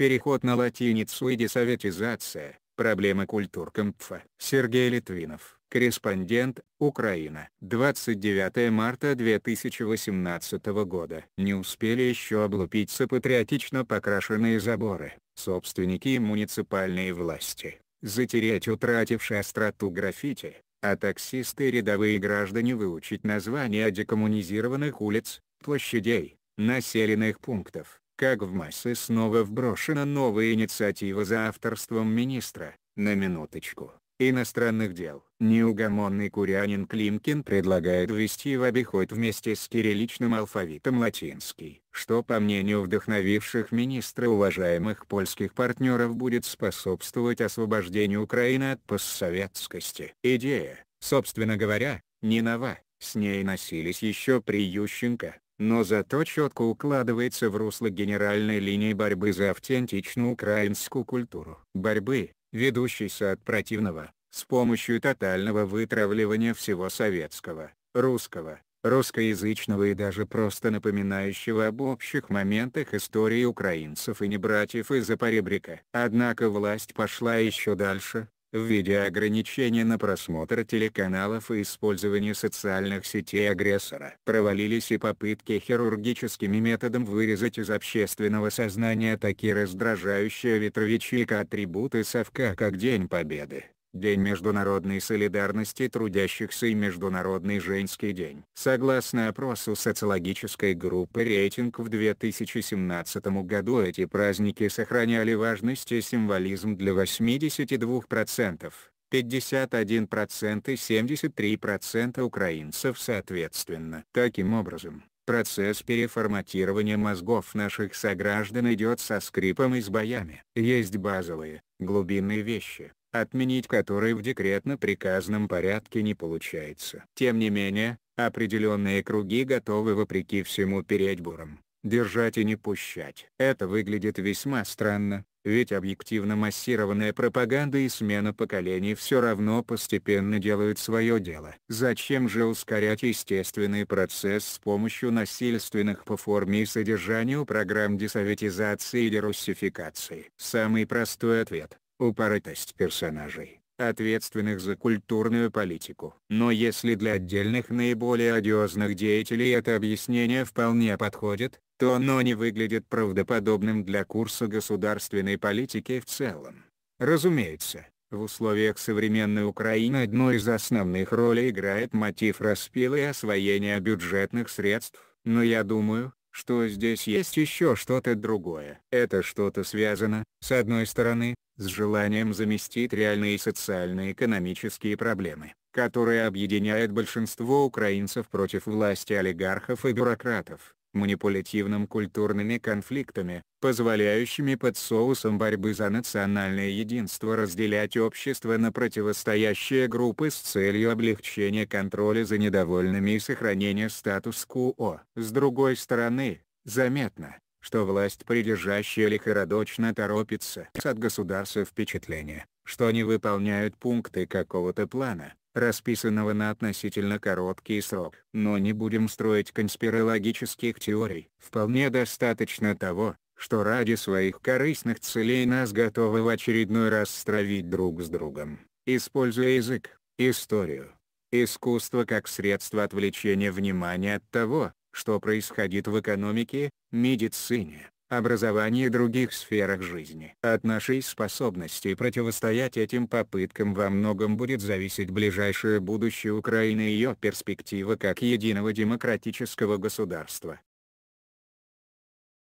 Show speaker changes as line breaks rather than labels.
Переход на латиницу и десоветизация. Проблемы культур Компфа. Сергей Литвинов, корреспондент, Украина. 29 марта 2018 года. Не успели еще облупиться патриотично покрашенные заборы, собственники и муниципальные власти, затереть утратившие остроту граффити, а таксисты и рядовые граждане выучить названия декоммунизированных улиц, площадей, населенных пунктов, как в массы снова вброшена новая инициатива за авторством министра, на минуточку, иностранных дел. Неугомонный курянин Климкин предлагает ввести в обиход вместе с кирилличным алфавитом латинский, что по мнению вдохновивших министра уважаемых польских партнеров будет способствовать освобождению Украины от постсоветскости. Идея, собственно говоря, не нова, с ней носились еще при Ющенко, но зато четко укладывается в русло генеральной линии борьбы за автентичную украинскую культуру. Борьбы, ведущейся от противного, с помощью тотального вытравливания всего советского, русского, русскоязычного и даже просто напоминающего об общих моментах истории украинцев и не братьев из-за поребрика. Однако власть пошла еще дальше, в виде ограничения на просмотр телеканалов и использование социальных сетей агрессора. Провалились и попытки хирургическими методом вырезать из общественного сознания такие раздражающие ветровичи атрибуты совка как День Победы, День международной солидарности трудящихся и Международный женский день. Согласно опросу социологической группы «Рейтинг» в 2017 году эти праздники сохраняли важность и символизм для 82%, 51% и 73% украинцев соответственно. Таким образом, Процесс переформатирования мозгов наших сограждан идет со скрипом и с боями. Есть базовые, глубинные вещи, отменить которые в декретно-приказном порядке не получается. Тем не менее, определенные круги готовы вопреки всему переть буром, держать и не пущать. Это выглядит весьма странно, ведь объективно массированная пропаганда и смена поколений все равно постепенно делают свое дело. Зачем же ускорять естественный процесс с помощью насильственных по форме и содержанию программ десоветизации и дерусификации? Самый простой ответ упоротость персонажей, ответственных за культурную политику. Но если для отдельных наиболее одиозных деятелей это объяснение вполне подходит, то оно не выглядит правдоподобным для курса государственной политики в целом. Разумеется, в условиях современной Украины одной из основных ролей играет мотив распила и освоения бюджетных средств, но я думаю, что здесь есть еще что-то другое. Это что-то связано, с одной стороны, с желанием заместить реальные социально-экономические проблемы, которые объединяют большинство украинцев против власти олигархов и бюрократов манипулятивным культурными конфликтами, позволяющими под соусом борьбы за национальное единство разделять общество на противостоящие группы с целью облегчения контроля за недовольными и сохранения статус-кво. С другой стороны, заметно, что власть придержащая лихорадочно торопится. От государства впечатление, что они выполняют пункты какого-то плана, расписанного на относительно короткий срок. Но не будем строить конспирологических теорий. Вполне достаточно того, что ради своих корыстных целей нас готовы в очередной раз стравить друг с другом, используя язык, историю, искусство как средство отвлечения внимания от того, что происходит в экономике, медицине, образовании и других сферах жизни. От нашей способности противостоять этим попыткам во многом будет зависеть ближайшее будущее Украины и ее перспектива как единого демократического государства.